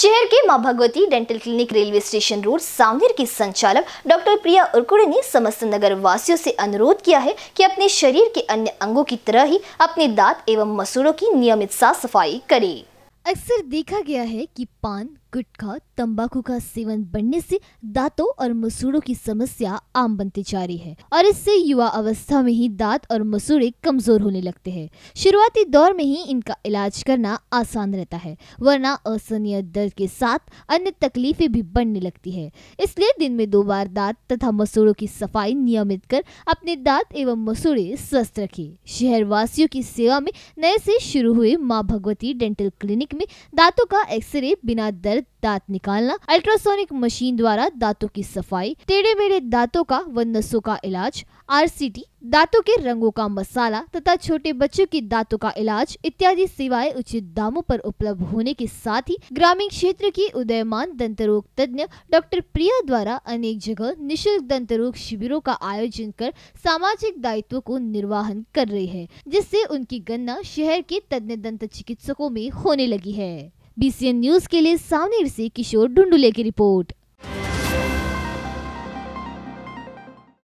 शहर के मां Bhagwati dental clinic railway station road सामनेर की संचालक डॉक्टर प्रिया उर्कुड़े ने समस्त नगर वासियों से अनुरोध किया है कि अपने शरीर के अन्य अंगों की तरह ही अपने दांत एवं मसूड़ों की नियमित साफ सफाई करें अक्सर देखा गया है कि पान गुटखा तंबाकू का सेवन बढ़ने से दांतों और मसूड़ों की समस्या आम बनती जा रही है और इससे युवा अवस्था में ही दांत और मसूड़े कमजोर होने लगते हैं शुरुआती दौर में ही इनका इलाज करना आसान रहता है वरना असहनीय दर्द के साथ अन्य तकलीफें भी बढ़ने लगती है इसलिए दिन में दो बार दाँत तथा मसूड़ों की सफाई नियमित कर अपने दाँत एवं मसूड़े स्वस्थ रखे शहर वासियों की सेवा में नए से शुरू हुए माँ भगवती डेंटल क्लिनिक में में दांतों का एक्सरे बिना दर्द दांत निकालना अल्ट्रासोनिक मशीन द्वारा दांतों की सफाई टेढ़े मेढ़े दांतों का व नसों का इलाज आरसीटी दांतों के रंगों का मसाला तथा छोटे बच्चों के दांतों का इलाज इत्यादि सेवाएं उचित दामों पर उपलब्ध होने के साथ ही ग्रामीण क्षेत्र की उदयमान दंत रोग तज्ञ डॉक्टर प्रिया द्वारा अनेक जगह निशुल्क दंत रोग शिविरों का आयोजन कर सामाजिक दायित्व को निर्वाहन कर रही है जिससे उनकी गणना शहर के तज्ञ दंत चिकित्सकों में होने लगी है बीसीएन न्यूज के लिए सावनेर से किशोर ढुंडुले की रिपोर्ट